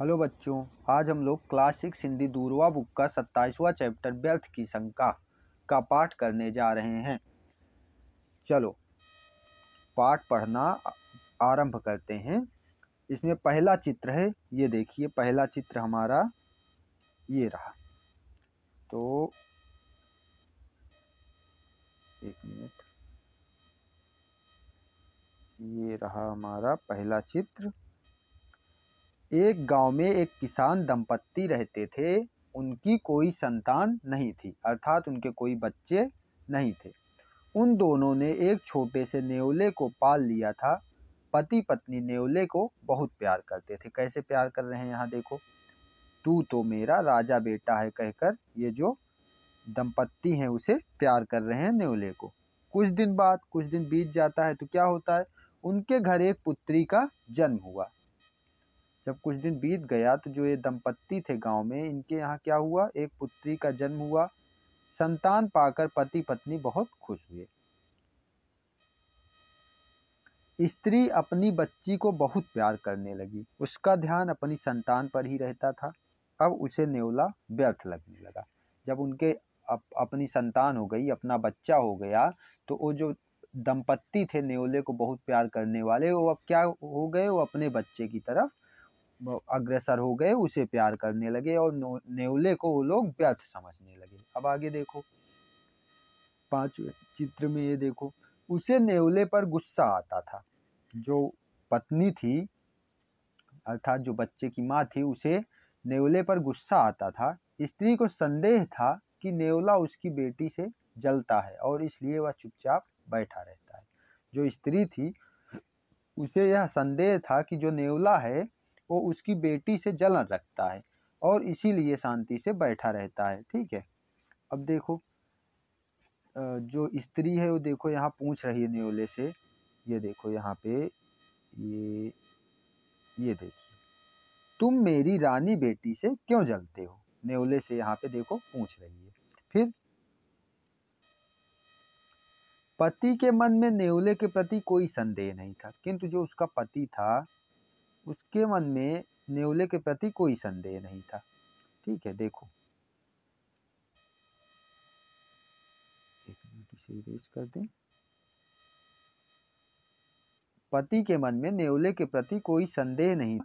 hello बच्चों आज हम लोग क्लासिक सिंधी हिंदी दूरवा बुक का सत्ताईसवा चैप्टर व्यर्थ की शंका का पाठ करने जा रहे हैं चलो पाठ पढ़ना आरंभ करते हैं इसमें पहला चित्र है ये देखिए पहला चित्र हमारा ये रहा तो एक मिनट ये रहा हमारा पहला चित्र एक गांव में एक किसान दंपत्ति रहते थे उनकी कोई संतान नहीं थी अर्थात उनके कोई बच्चे नहीं थे उन दोनों ने एक छोटे से नेवले को पाल लिया था पति पत्नी नेवले को बहुत प्यार करते थे कैसे प्यार कर रहे हैं यहाँ देखो तू तो मेरा राजा बेटा है कहकर ये जो दंपत्ति हैं उसे प्यार कर रहे हैं नेवले को कुछ दिन बाद कुछ दिन बीत जाता है तो क्या होता है उनके घर एक पुत्री का जन्म हुआ जब कुछ दिन बीत गया तो जो ये दंपत्ति थे गांव में इनके यहाँ क्या हुआ एक पुत्री का जन्म हुआ संतान पाकर पति पत्नी बहुत खुश हुए स्त्री अपनी बच्ची को बहुत प्यार करने लगी उसका ध्यान अपनी संतान पर ही रहता था अब उसे नेवला व्यर्थ लगने लगा जब उनके अप, अपनी संतान हो गई अपना बच्चा हो गया तो वो जो दंपत्ति थे नेवले को बहुत प्यार करने वाले वो अब क्या हो गए वो अपने बच्चे की तरफ अग्रसर हो गए उसे प्यार करने लगे और नेवले को वो लोग व्यर्थ समझने लगे अब आगे देखो पांच चित्र में ये देखो उसे नेवले पर गुस्सा आता था जो पत्नी थी अर्थात जो बच्चे की माँ थी उसे नेवले पर गुस्सा आता था स्त्री को संदेह था कि नेवला उसकी बेटी से जलता है और इसलिए वह चुपचाप बैठा रहता है जो स्त्री थी उसे यह संदेह था कि जो नेवला है वो उसकी बेटी से जलन रखता है और इसीलिए शांति से बैठा रहता है ठीक है अब देखो जो स्त्री है वो देखो यहाँ पूछ रही है न्योले से ये देखो यहाँ पे ये ये देखिए तुम मेरी रानी बेटी से क्यों जलते हो न्योले से यहाँ पे देखो पूछ रही है फिर पति के मन में नेवले के प्रति कोई संदेह नहीं था किंतु जो उसका पति था उसके मन में नेवले के प्रति कोई संदेह नहीं था ठीक है देखो एक मिनट इसे कर दें पति के मन में नेवले के प्रति कोई संदेह नहीं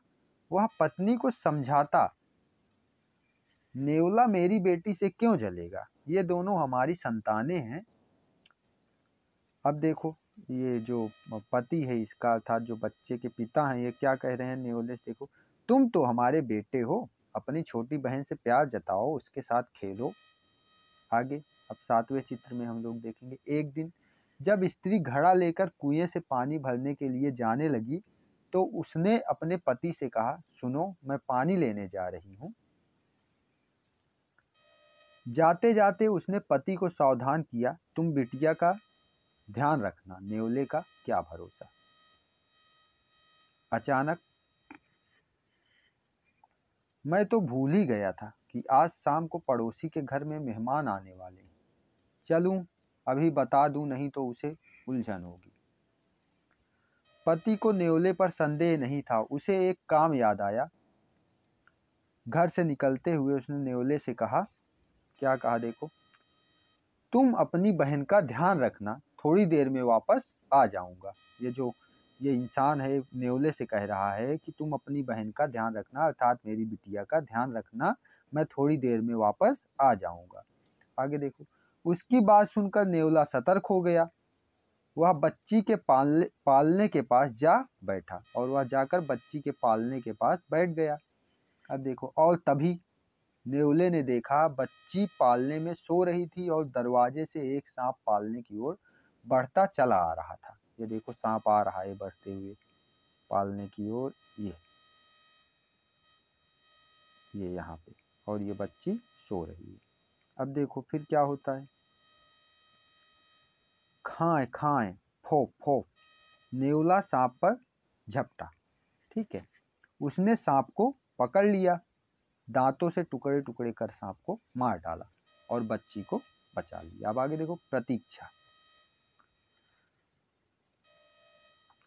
वह पत्नी को समझाता नेवला मेरी बेटी से क्यों जलेगा ये दोनों हमारी संतानें हैं अब देखो ये जो पति है इसका अर्थात जो बच्चे के पिता हैं ये क्या कह रहे हैं नियोलिस देखो तुम तो हमारे बेटे हो अपनी छोटी बहन से प्यार जताओ उसके साथ खेलो आगे अब सातवें चित्र में हम लोग देखेंगे एक दिन जब स्त्री घड़ा लेकर कुएं से पानी भरने के लिए जाने लगी तो उसने अपने पति से कहा सुनो मैं पानी लेने जा रही हूँ जाते जाते उसने पति को सावधान किया तुम बिटिया का ध्यान रखना नेवले का क्या भरोसा अचानक मैं तो भूल ही गया था कि आज शाम को पड़ोसी के घर में मेहमान आने वाले हैं चलूं अभी बता दूं नहीं तो उसे उलझन होगी पति को नेवले पर संदेह नहीं था उसे एक काम याद आया घर से निकलते हुए उसने नेवले से कहा क्या कहा देखो तुम अपनी बहन का ध्यान रखना थोड़ी देर में वापस आ जाऊँगा ये जो ये इंसान है नेवले से कह रहा है कि तुम अपनी बहन का ध्यान रखना अर्थात मेरी बिटिया का ध्यान रखना मैं थोड़ी देर में वापस आ जाऊँगा आगे देखो उसकी बात सुनकर नेवला सतर्क हो गया वह बच्ची के पालने पालने के पास जा बैठा और वह जाकर बच्ची के पालने के पास बैठ गया अब देखो और तभी नेवले ने देखा बच्ची पालने में सो रही थी और दरवाजे से एक सांप पालने की ओर बढ़ता चला आ रहा था ये देखो सांप आ रहा है बढ़ते हुए पालने की ओर ये ये यहाँ पे और ये बच्ची सो रही है अब देखो फिर क्या होता है खाए खाए फो फो नेवला सांप पर झपटा ठीक है उसने सांप को पकड़ लिया दांतों से टुकड़े टुकड़े कर सांप को मार डाला और बच्ची को बचा लिया अब आगे देखो प्रतीक्षा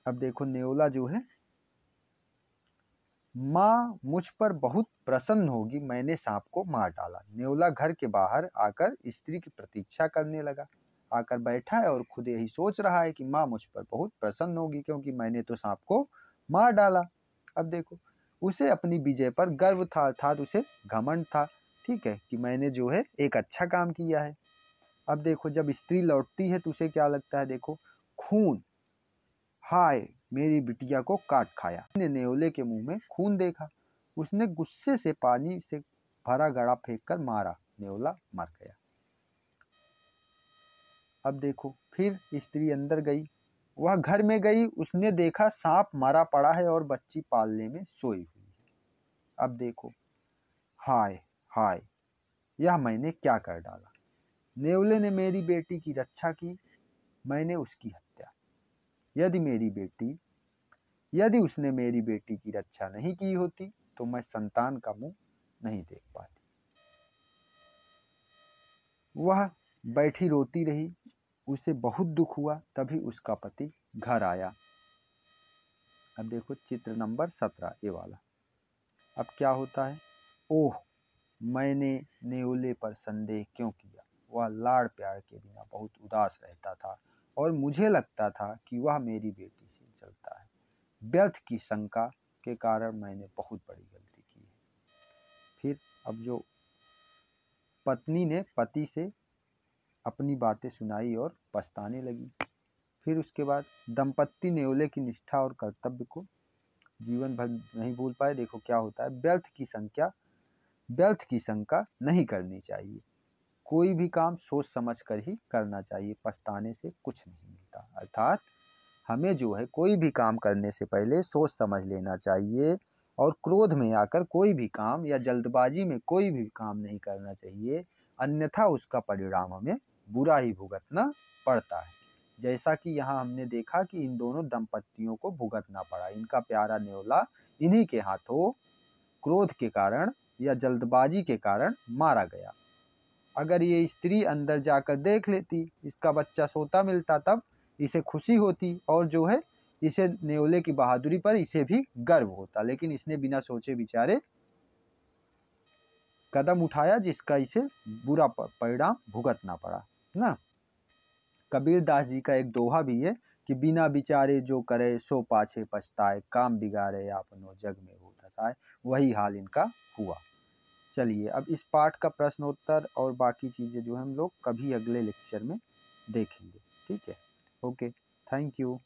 अब देखो नेओला जो है माँ मुझ पर बहुत प्रसन्न होगी मैंने सांप को मार डाला नेवला घर के बाहर आकर स्त्री की प्रतीक्षा करने लगा आकर बैठा है और खुद यही सोच रहा है कि माँ मुझ पर बहुत प्रसन्न होगी क्योंकि मैंने तो सांप को मार डाला अब देखो उसे अपनी विजय पर गर्व था अर्थात उसे घमंड था ठीक है कि मैंने जो है एक अच्छा काम किया है अब देखो जब स्त्री लौटती है तो उसे क्या लगता है देखो खून हाय मेरी बिटिया को काट खाया ने नेवले के मुंह में खून देखा उसने गुस्से से पानी से भरा गड़ा फेंक कर मारा नेवला मर गया अब देखो फिर स्त्री अंदर गई वह घर में गई उसने देखा सांप मरा पड़ा है और बच्ची पालने में सोई हुई है अब देखो हाय हाय यह मैंने क्या कर डाला नेवले ने मेरी बेटी की रक्षा की मैंने उसकी हत्या यदि मेरी बेटी यदि उसने मेरी बेटी की रक्षा नहीं की होती तो मैं संतान का मुंह नहीं देख पाती वह बैठी रोती रही उसे बहुत दुख हुआ तभी उसका पति घर आया अब देखो चित्र नंबर सत्रह ये वाला अब क्या होता है ओह मैंने नेवले पर संदेह क्यों किया वह लाड़ प्यार के बिना बहुत उदास रहता था और मुझे लगता था कि वह मेरी बेटी से चलता है व्यर्थ की शंका के कारण मैंने बहुत बड़ी गलती की है फिर अब जो पत्नी ने पति से अपनी बातें सुनाई और पछताने लगी फिर उसके बाद दंपत्ति नेवले की निष्ठा और कर्तव्य को जीवन भर नहीं भूल पाए देखो क्या होता है व्यर्थ की संख्या व्यर्थ की शंका नहीं करनी चाहिए कोई भी काम सोच समझ कर ही करना चाहिए पछताने से कुछ नहीं मिलता अर्थात हमें जो है कोई भी काम करने से पहले सोच समझ लेना चाहिए और क्रोध में आकर कोई भी काम या जल्दबाजी में कोई भी काम नहीं करना चाहिए अन्यथा उसका परिणाम हमें बुरा ही भुगतना पड़ता है जैसा कि यहाँ हमने देखा कि इन दोनों दंपतियों को भुगतना पड़ा इनका प्यारा नेवला इन्हीं के हाथों क्रोध के कारण या जल्दबाजी के कारण मारा गया अगर ये स्त्री अंदर जाकर देख लेती इसका बच्चा सोता मिलता तब इसे खुशी होती और जो है इसे नेवले की बहादुरी पर इसे भी गर्व होता लेकिन इसने बिना सोचे विचारे कदम उठाया जिसका इसे बुरा परिणाम भुगतना पड़ा ना कबीर दास जी का एक दोहा भी है कि बिना बिचारे जो करे सो पाछे पछताए काम बिगाड़े आपनो जग में हो धसाए वही हाल इनका हुआ चलिए अब इस पार्ट का प्रश्नोत्तर और बाकी चीज़ें जो हम लोग कभी अगले लेक्चर में देखेंगे ठीक है ओके थैंक यू